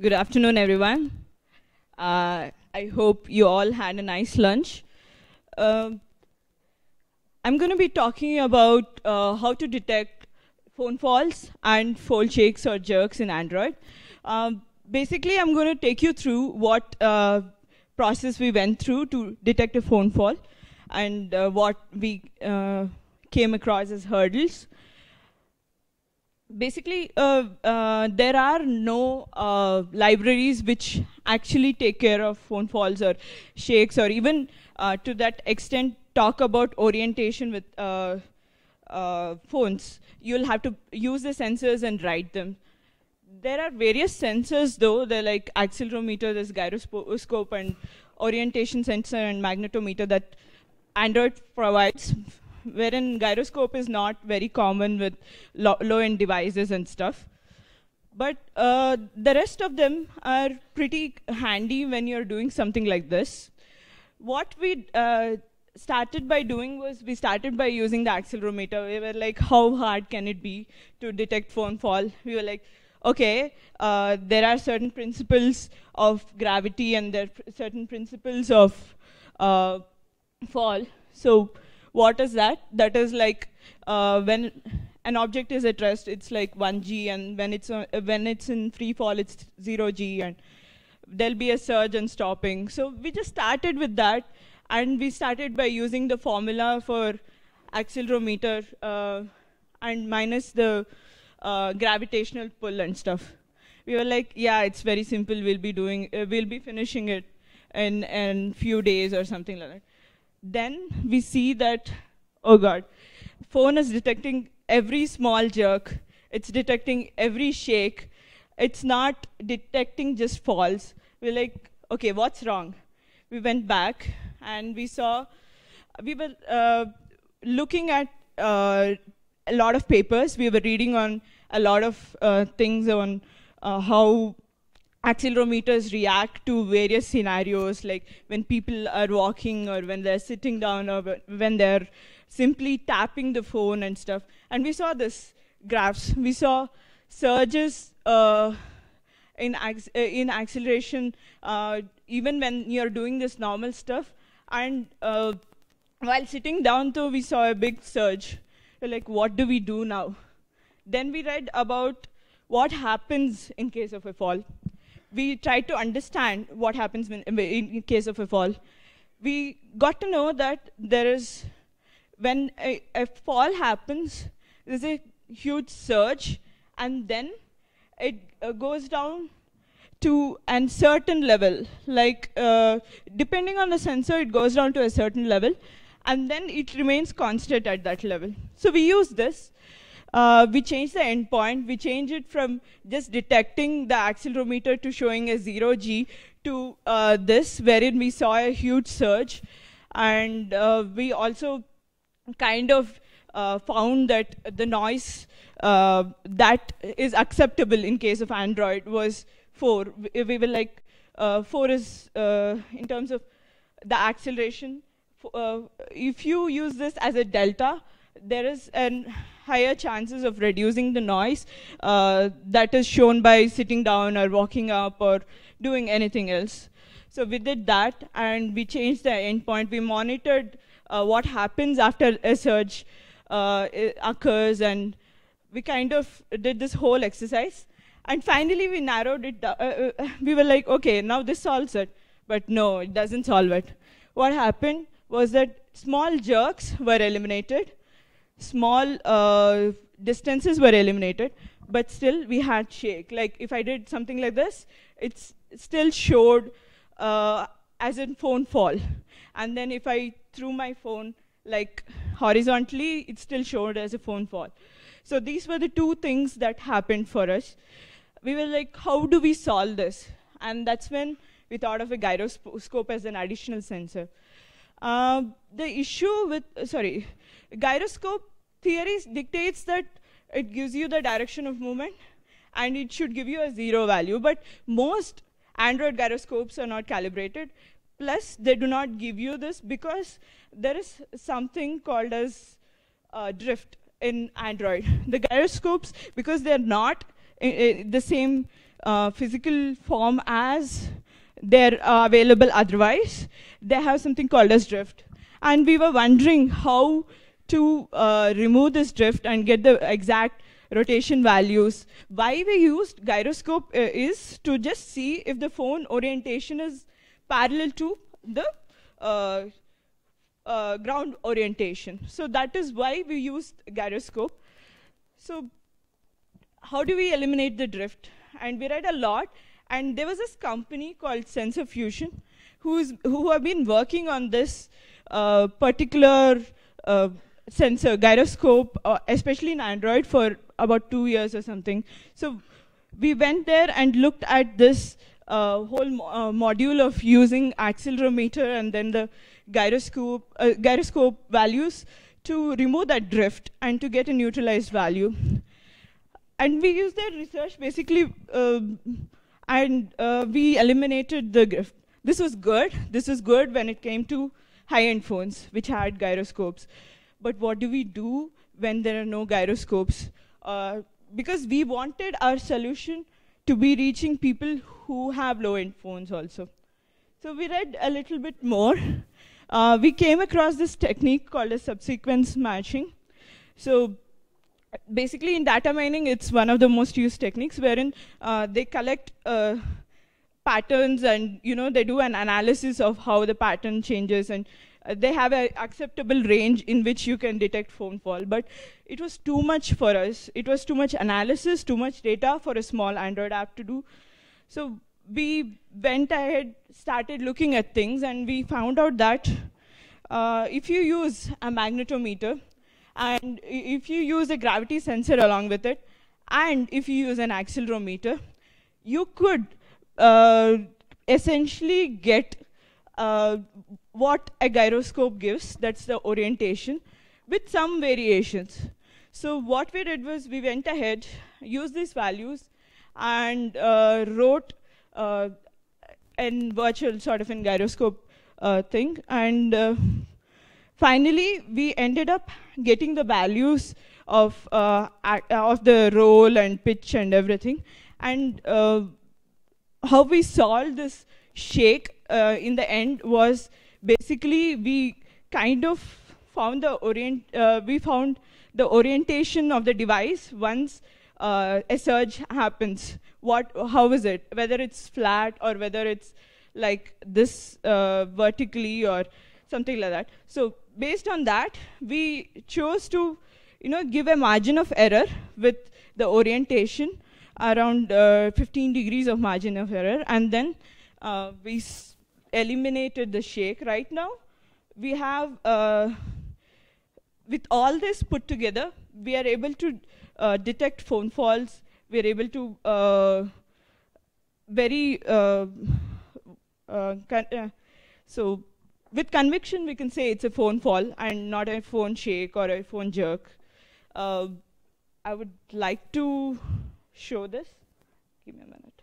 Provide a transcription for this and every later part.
Good afternoon, everyone. Uh, I hope you all had a nice lunch. Uh, I'm going to be talking about uh, how to detect phone falls and fold shakes or jerks in Android. Um, basically, I'm going to take you through what uh, process we went through to detect a phone fall and uh, what we uh, came across as hurdles basically uh, uh, there are no uh, libraries which actually take care of phone falls or shakes or even uh, to that extent talk about orientation with uh, uh, phones you'll have to use the sensors and write them there are various sensors though they're like accelerometer there's gyroscope and orientation sensor and magnetometer that android provides wherein gyroscope is not very common with lo low-end devices and stuff. But uh, the rest of them are pretty handy when you're doing something like this. What we uh, started by doing was we started by using the accelerometer. We were like, how hard can it be to detect phone fall? We were like, okay, uh, there are certain principles of gravity and there are pr certain principles of uh, fall. So what is that? That is like uh, when an object is at rest, it's like 1g, and when it's uh, when it's in free fall, it's 0g, and there'll be a surge and stopping. So we just started with that, and we started by using the formula for accelerometer uh, and minus the uh, gravitational pull and stuff. We were like, yeah, it's very simple. We'll be doing, uh, we'll be finishing it in in few days or something like that then we see that, oh God, phone is detecting every small jerk. It's detecting every shake. It's not detecting just falls. We're like, okay, what's wrong? We went back and we saw, we were uh, looking at uh, a lot of papers. We were reading on a lot of uh, things on uh, how accelerometers react to various scenarios, like when people are walking or when they're sitting down or when they're simply tapping the phone and stuff. And we saw this graphs. We saw surges uh, in, ac uh, in acceleration uh, even when you're doing this normal stuff. And uh, while sitting down, though, we saw a big surge. like, what do we do now? Then we read about what happens in case of a fall we tried to understand what happens in, in case of a fall. We got to know that there is, when a, a fall happens, there's a huge surge, and then it uh, goes down to a certain level. Like, uh, depending on the sensor, it goes down to a certain level, and then it remains constant at that level. So we use this uh, we change the endpoint. We change it from just detecting the accelerometer to showing a zero G to uh, this, wherein we saw a huge surge. And uh, we also kind of uh, found that the noise uh, that is acceptable in case of Android was four. We, we were like, uh, four is in terms of the acceleration. if you use this as a delta, there is an higher chances of reducing the noise uh, that is shown by sitting down or walking up or doing anything else. So we did that and we changed the endpoint. We monitored uh, what happens after a surge uh, occurs and we kind of did this whole exercise. And finally we narrowed it down. Uh, uh, we were like, okay, now this solves it. But no, it doesn't solve it. What happened was that small jerks were eliminated small uh, distances were eliminated, but still we had shake. Like if I did something like this, it still showed uh, as in phone fall. And then if I threw my phone like horizontally, it still showed as a phone fall. So these were the two things that happened for us. We were like, how do we solve this? And that's when we thought of a gyroscope as an additional sensor. Uh, the issue with, uh, sorry, Gyroscope theory dictates that it gives you the direction of movement and it should give you a zero value, but most Android gyroscopes are not calibrated. Plus, they do not give you this because there is something called as uh, drift in Android. The gyroscopes, because they're not eh, eh, the same uh, physical form as they're uh, available otherwise, they have something called as drift. And we were wondering how to uh, remove this drift and get the exact rotation values. Why we used gyroscope uh, is to just see if the phone orientation is parallel to the uh, uh, ground orientation. So that is why we used gyroscope. So how do we eliminate the drift? And we read a lot, and there was this company called Sensor Fusion who's, who have been working on this uh, particular uh, sensor, gyroscope, uh, especially in Android for about two years or something. So we went there and looked at this uh, whole mo uh, module of using accelerometer and then the gyroscope, uh, gyroscope values to remove that drift and to get a neutralized value. And we used that research basically, um, and uh, we eliminated the drift. This was good. This was good when it came to high-end phones, which had gyroscopes but what do we do when there are no gyroscopes? Uh, because we wanted our solution to be reaching people who have low-end phones also. So we read a little bit more. Uh, we came across this technique called a subsequence matching. So basically in data mining, it's one of the most used techniques wherein uh, they collect uh, patterns and you know they do an analysis of how the pattern changes and they have an acceptable range in which you can detect phone fall. But it was too much for us. It was too much analysis, too much data for a small Android app to do. So we went ahead, started looking at things, and we found out that uh, if you use a magnetometer, and if you use a gravity sensor along with it, and if you use an accelerometer, you could uh, essentially get uh, what a gyroscope gives, that's the orientation, with some variations. So what we did was we went ahead, used these values, and uh, wrote uh, virtual sort of in gyroscope uh, thing. And uh, finally, we ended up getting the values of, uh, uh, of the roll and pitch and everything. And how we solved this shake in the end was basically we kind of found the orient, uh, we found the orientation of the device once uh, a surge happens. What, how is it? Whether it's flat or whether it's like this uh, vertically or something like that. So based on that, we chose to, you know, give a margin of error with the orientation around uh, 15 degrees of margin of error, and then uh, we eliminated the shake. Right now, we have, uh, with all this put together, we are able to uh, detect phone falls. We are able to uh, very, uh, uh, uh, so with conviction, we can say it's a phone fall and not a phone shake or a phone jerk. I would like to show this. Give me a minute.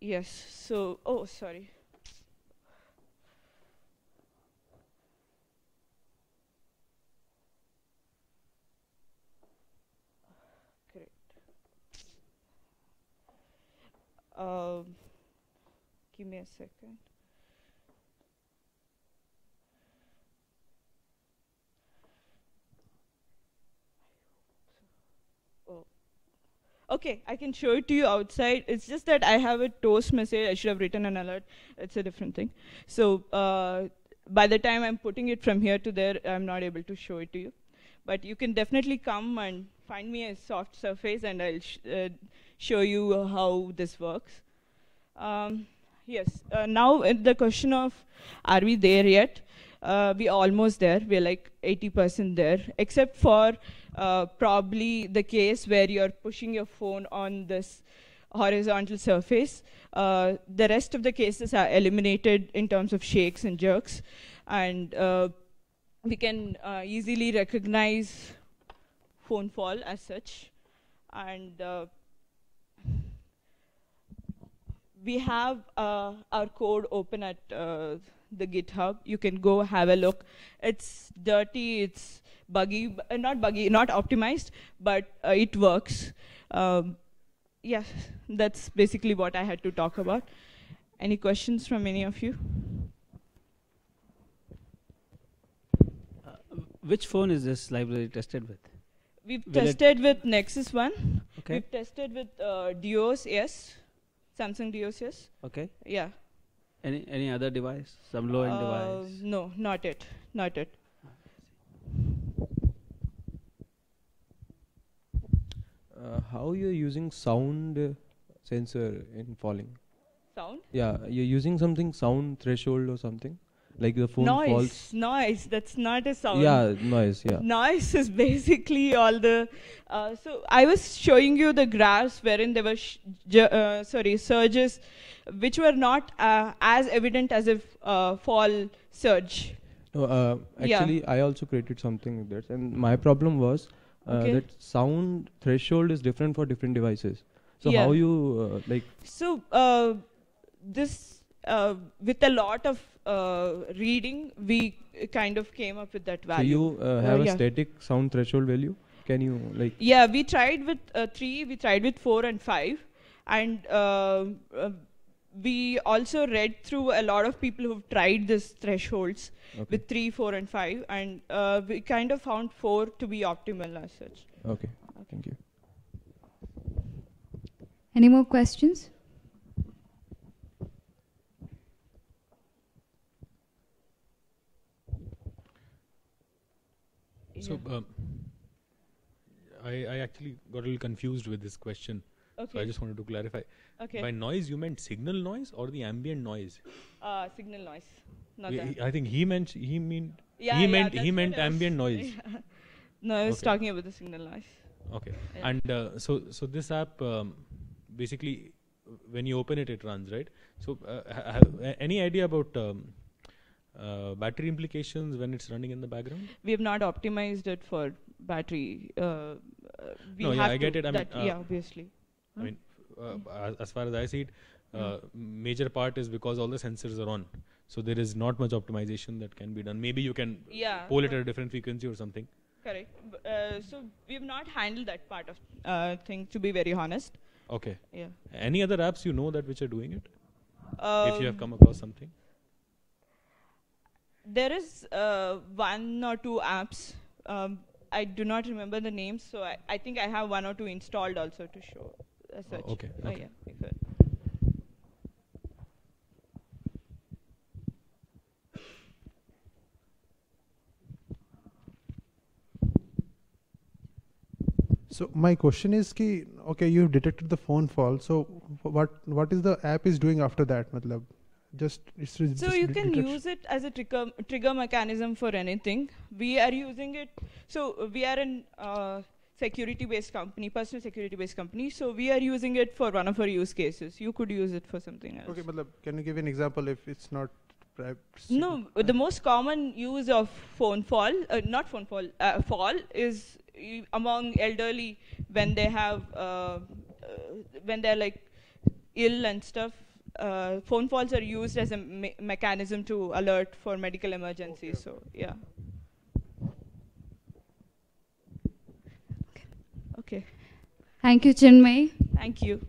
Yes, so, oh, sorry. Great. Um, give me a second. Okay, I can show it to you outside. It's just that I have a toast message. I should have written an alert. It's a different thing. So uh, by the time I'm putting it from here to there, I'm not able to show it to you. But you can definitely come and find me a soft surface and I'll sh uh, show you how this works. Um, yes, uh, now uh, the question of are we there yet? uh, we're almost there. We're like 80% there, except for uh, probably the case where you're pushing your phone on this horizontal surface. Uh, the rest of the cases are eliminated in terms of shakes and jerks. And uh, we can uh, easily recognize phone fall as such. And uh, we have uh, our code open at uh, the GitHub. You can go have a look. It's dirty, it's buggy, uh, not buggy, not optimized, but uh, it works. Um, yes, yeah, that's basically what I had to talk about. Any questions from any of you? Uh, which phone is this library tested with? We've Will tested with Nexus One. Okay. We've tested with uh, Duos, yes. Samsung DoCS. Okay. Yeah. Any any other device? Some low end uh, device? No, not it. Not it. Uh, how you're using sound uh, sensor in falling? Sound? Yeah, you're using something sound threshold or something like the phone noise, falls. Noise, that's not a sound. Yeah, noise, yeah. Noise is basically all the, uh, so I was showing you the graphs wherein there were, uh, sorry, surges which were not uh, as evident as a uh, fall surge. No, uh, actually, yeah. I also created something like that. And my problem was uh, okay. that sound threshold is different for different devices. So yeah. how you, like... So this, with a lot of uh, reading, we kind of came up with that value. So you uh, uh, have a yeah. static sound threshold value? Can you like? Yeah, we tried with three, we tried with four and five, and we also read through a lot of people who've tried these thresholds okay. with three, four, and five, and uh, we kind of found four to be optimal as such. Okay. okay. Thank you. Any more questions? So um, I, I actually got a little confused with this question. Okay. So I just wanted to clarify. Okay. By noise, you meant signal noise or the ambient noise? Uh, signal noise. Not we, I think he meant he mean yeah, he yeah, meant he meant ambient noise. No, I was okay. talking about the signal noise. Okay. Yeah. And uh, so so this app um, basically when you open it, it runs right. So uh, any idea about um, uh, battery implications when it's running in the background? We have not optimized it for battery. Uh, uh no, yeah, I get it. I mean, uh, yeah, obviously. I mean, uh, as, far as I see it, uh, major part is because all the sensors are on. So there is not much optimization that can be done. Maybe you can yeah, pull it at a different frequency or something. Correct. so we've not handled that part of thing, to be very honest. Okay. Yeah. Any other apps you know that which are doing it? Um, if you have come across something? there is uh, one or two apps. Um, I do not remember the names, so I, I, think I have one or two installed also to show as uh, such. Oh, okay. Oh, okay. yeah, So my question is ki okay you detected the phone fall so what what is the app is doing after that matlab just it's so just you can use it as a trigger trigger mechanism for anything we are using it so we are in. uh, security based company personal security based company so we are using it for one of our use cases you could use it for something else okay but can you give an example if it's not perhaps? no, the most common use of phone fall, uh, not phone fall, uh, fall is among elderly when they have uh, uh, when they're like ill and stuff uh, phone calls are used as a me mechanism to alert for medical emergencies. Okay. So, yeah. Okay. Thank you, Chinmay. Thank you.